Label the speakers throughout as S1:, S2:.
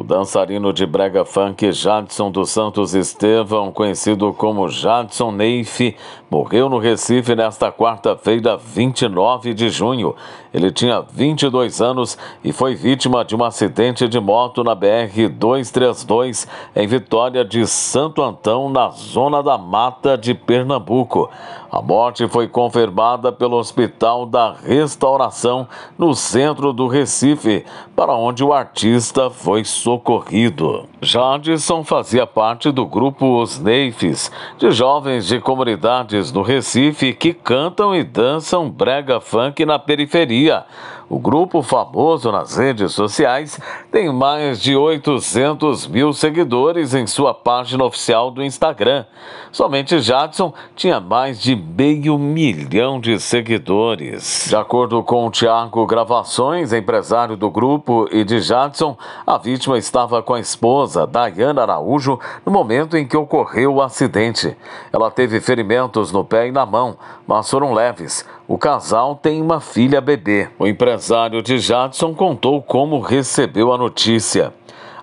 S1: O dançarino de brega funk Jadson dos Santos Estevão, conhecido como Jadson Neif, morreu no Recife nesta quarta-feira, 29 de junho. Ele tinha 22 anos e foi vítima de um acidente de moto na BR-232 em Vitória de Santo Antão, na zona da Mata de Pernambuco. A morte foi confirmada pelo Hospital da Restauração, no centro do Recife, para onde o artista foi ocorrido. Jadson fazia parte do grupo Os Neifes, de jovens de comunidades no Recife que cantam e dançam brega funk na periferia. O grupo, famoso nas redes sociais, tem mais de 800 mil seguidores em sua página oficial do Instagram. Somente Jadson tinha mais de meio milhão de seguidores. De acordo com o Tiago Gravações, empresário do grupo e de Jadson, a vítima estava com a esposa, Dayana Araújo, no momento em que ocorreu o acidente. Ela teve ferimentos no pé e na mão, mas foram leves. O casal tem uma filha bebê. O empresário de Jadson contou como recebeu a notícia.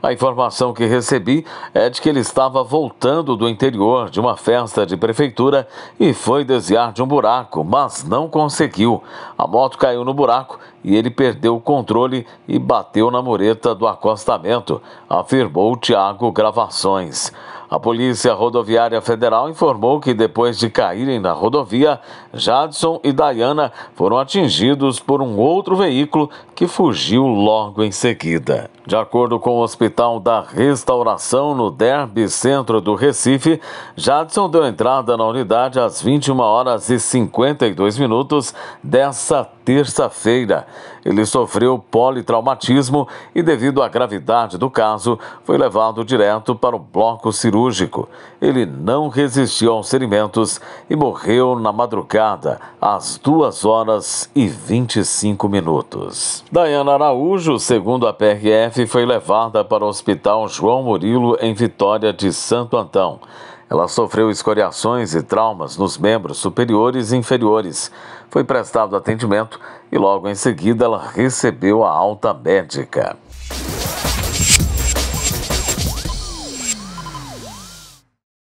S1: A informação que recebi é de que ele estava voltando do interior de uma festa de prefeitura e foi desviar de um buraco, mas não conseguiu. A moto caiu no buraco e ele perdeu o controle e bateu na mureta do acostamento, afirmou Tiago Gravações. A Polícia Rodoviária Federal informou que depois de caírem na rodovia, Jadson e Diana foram atingidos por um outro veículo que fugiu logo em seguida. De acordo com o Hospital da Restauração no Derby Centro do Recife, Jadson deu entrada na unidade às 21 horas e 52 minutos dessa terça-feira. Ele sofreu politraumatismo e, devido à gravidade do caso, foi levado direto para o bloco cirúrgico. Ele não resistiu aos ferimentos e morreu na madrugada, às 2 horas e 25 minutos. Dayana Araújo, segundo a PRF, foi levada para o Hospital João Murilo, em Vitória de Santo Antão. Ela sofreu escoriações e traumas nos membros superiores e inferiores. Foi prestado atendimento e logo em seguida ela recebeu a alta médica.